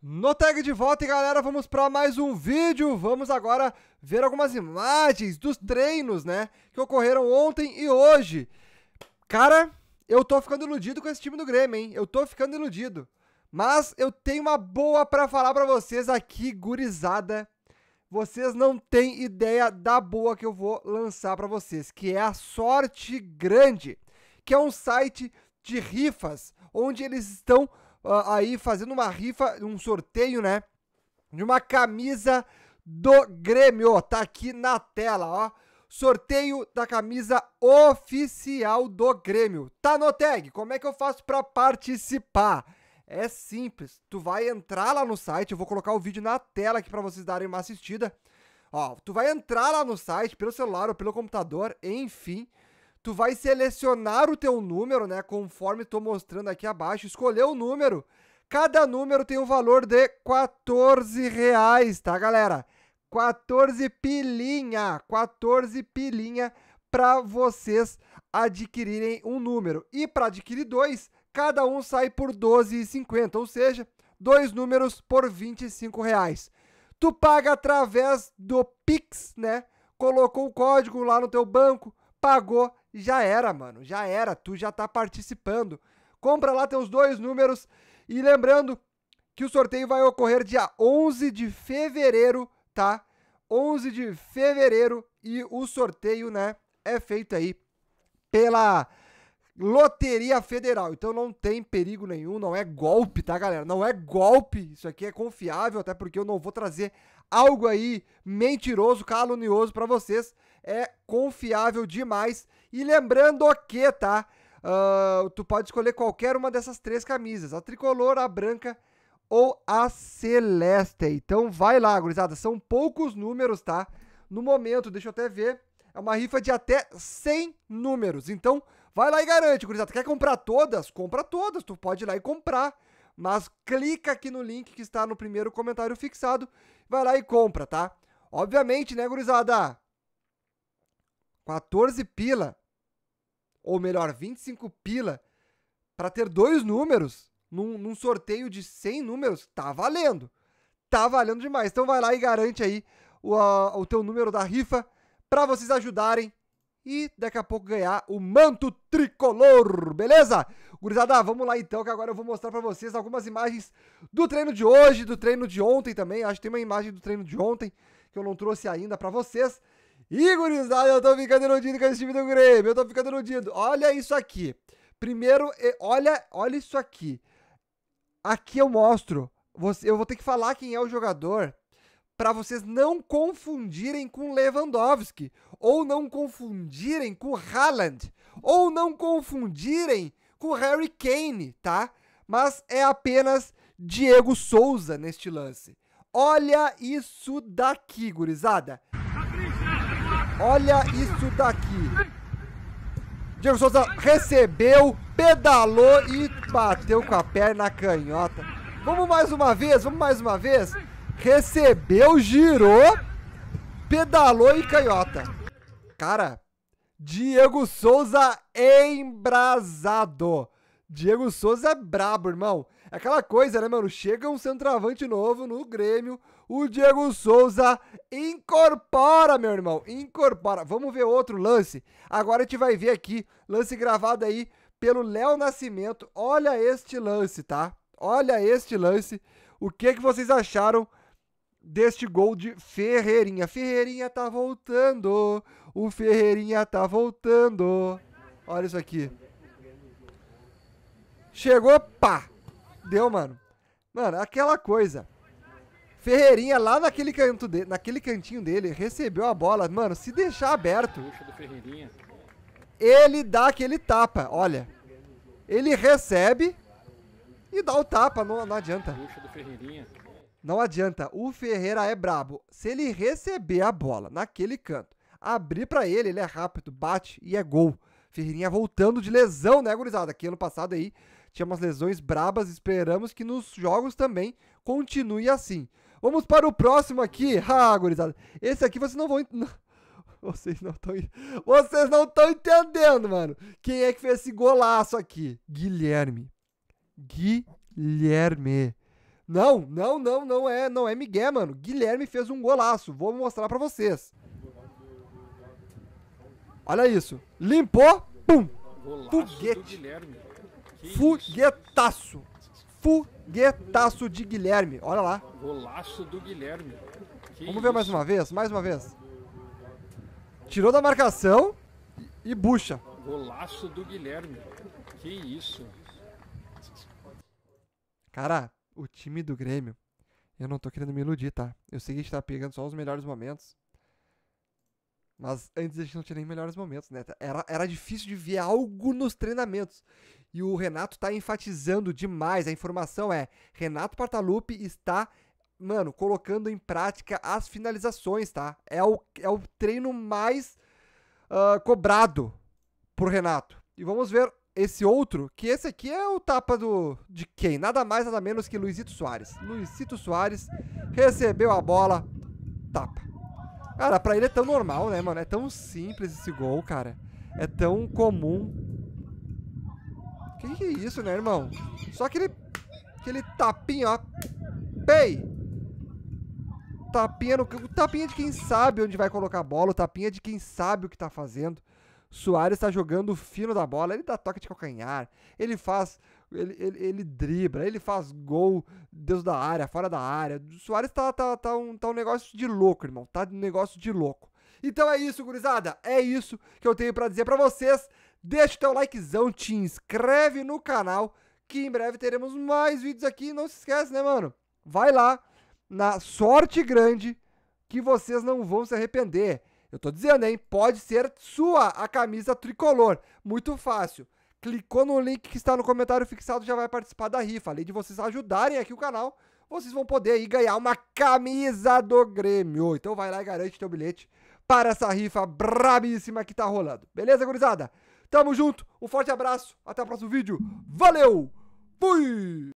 No tag de volta, e galera, vamos para mais um vídeo. Vamos agora ver algumas imagens dos treinos, né, que ocorreram ontem e hoje. Cara, eu tô ficando iludido com esse time do Grêmio, hein? Eu tô ficando iludido. Mas eu tenho uma boa para falar para vocês aqui, gurizada. Vocês não têm ideia da boa que eu vou lançar para vocês, que é a Sorte Grande, que é um site de rifas onde eles estão uh, aí fazendo uma rifa, um sorteio, né? De uma camisa do Grêmio. Tá aqui na tela, ó. Sorteio da camisa oficial do Grêmio. Tá no tag. Como é que eu faço para participar? É simples. Tu vai entrar lá no site, eu vou colocar o vídeo na tela aqui para vocês darem uma assistida. Ó, tu vai entrar lá no site pelo celular ou pelo computador, enfim tu vai selecionar o teu número, né? Conforme estou mostrando aqui abaixo, escolher o número. Cada número tem um valor de 14 reais, tá, galera? 14 pilinha, 14 pilinha para vocês adquirirem um número. E para adquirir dois, cada um sai por 12,50, ou seja, dois números por 25 reais. Tu paga através do Pix, né? Colocou o código lá no teu banco, pagou, já era, mano. Já era. Tu já tá participando. Compra lá teus dois números. E lembrando que o sorteio vai ocorrer dia 11 de fevereiro, tá? 11 de fevereiro. E o sorteio, né, é feito aí pela Loteria Federal. Então não tem perigo nenhum, não é golpe, tá, galera? Não é golpe. Isso aqui é confiável, até porque eu não vou trazer algo aí mentiroso, calunioso para vocês é confiável demais. E lembrando que, tá? Uh, tu pode escolher qualquer uma dessas três camisas: a tricolor, a branca ou a celeste. Então vai lá, gurizada. São poucos números, tá? No momento, deixa eu até ver. É uma rifa de até 100 números. Então vai lá e garante, gurizada. Quer comprar todas? Compra todas. Tu pode ir lá e comprar. Mas clica aqui no link que está no primeiro comentário fixado. Vai lá e compra, tá? Obviamente, né, gurizada? 14 pila, ou melhor, 25 pila, para ter dois números num, num, sorteio de 100 números, tá valendo. Tá valendo demais. Então vai lá e garante aí o, o teu número da rifa para vocês ajudarem e daqui a pouco ganhar o manto tricolor, beleza? Gurizada, vamos lá então, que agora eu vou mostrar para vocês algumas imagens do treino de hoje, do treino de ontem também. Acho que tem uma imagem do treino de ontem que eu não trouxe ainda para vocês. Igorizada, eu tô ficando iludido com esse time do Grêmio. Eu tô ficando iludido. Olha isso aqui. Primeiro, olha, olha isso aqui. Aqui eu mostro. Eu vou ter que falar quem é o jogador para vocês não confundirem com Lewandowski, ou não confundirem com Haaland, ou não confundirem com Harry Kane, tá? Mas é apenas Diego Souza neste lance. Olha isso daqui, gurizada. Olha isso daqui. Diego Souza recebeu, pedalou e bateu com a perna canhota. Vamos mais uma vez, vamos mais uma vez. Recebeu, girou, pedalou e canhota. Cara, Diego Souza embrasado. Diego Souza é brabo, irmão. É aquela coisa, né, mano? Chega um centroavante novo no Grêmio, o Diego Souza incorpora, meu irmão, incorpora. Vamos ver outro lance. Agora a gente vai ver aqui, lance gravado aí pelo Léo Nascimento. Olha este lance, tá? Olha este lance. O que, que vocês acharam deste gol de Ferreirinha? Ferreirinha tá voltando. O Ferreirinha tá voltando. Olha isso aqui. Chegou, pá! Deu, mano. Mano, aquela coisa. Ferreirinha lá naquele, canto de, naquele cantinho dele, recebeu a bola, mano, se deixar aberto. Ele dá aquele tapa, olha. Ele recebe e dá o tapa, não, não adianta. Não adianta, o Ferreira é brabo. Se ele receber a bola naquele canto, abrir para ele, ele é rápido, bate e é gol. Ferreirinha voltando de lesão, né, gurizada? aqui ano passado aí tinha umas lesões brabas, esperamos que nos jogos também continue assim. Vamos para o próximo aqui. Ah, gurizada. Esse aqui vocês não vão. Não. Vocês não estão. Vocês não estão entendendo, mano. Quem é que fez esse golaço aqui? Guilherme. Guilherme. Não, não, não, não é, não é Miguel, mano. Guilherme fez um golaço. Vou mostrar para vocês. Olha isso. Limpou. Pum. Golaço Foguete. Fuguetaço. Fuguetaço. Guetaço de Guilherme. Olha lá. Golaço do Guilherme. Que Vamos ver isso? mais uma vez, mais uma vez. Tirou da marcação e bucha. Golaço do Guilherme. Que isso. Cara, o time do Grêmio. Eu não tô querendo me iludir, tá? Eu sei que a gente tá pegando só os melhores momentos. Mas antes a gente não tinha nem melhores momentos, né? Era, era difícil de ver algo nos treinamentos. E o Renato está enfatizando demais. A informação é: Renato Portaluppi está mano, colocando em prática as finalizações, tá? É o, é o treino mais uh, cobrado por Renato. E vamos ver esse outro, que esse aqui é o tapa do de quem? Nada mais, nada menos que Luizito Soares. Luizito Soares recebeu a bola, tapa. Cara, pra ele é tão normal, né, mano? É tão simples esse gol, cara. É tão comum que que é isso, né, irmão? Só aquele, aquele tapinha, ó. Pei! Tapinha no... O tapinha de quem sabe onde vai colocar a bola. O tapinha de quem sabe o que tá fazendo. Soares tá jogando fino da bola. Ele dá toque de calcanhar. Ele faz... Ele, ele, ele dribla, ele faz gol, Deus da área, fora da área. Soares tá, tá, tá, um, tá um negócio de louco, irmão. Tá um negócio de louco. Então é isso, gurizada. É isso que eu tenho para dizer para vocês. Deixa o teu likezão, te inscreve no canal, que em breve teremos mais vídeos aqui. Não se esquece, né, mano? Vai lá, na sorte grande, que vocês não vão se arrepender. Eu tô dizendo, hein? Pode ser sua a camisa tricolor. Muito fácil. Clicou no link que está no comentário fixado, já vai participar da rifa. Além de vocês ajudarem aqui o canal, vocês vão poder aí ganhar uma camisa do Grêmio. Então vai lá e garante teu bilhete para essa rifa brabíssima que tá rolando. Beleza, gurizada? Tamo junto, um forte abraço, até o próximo vídeo. Valeu! Fui!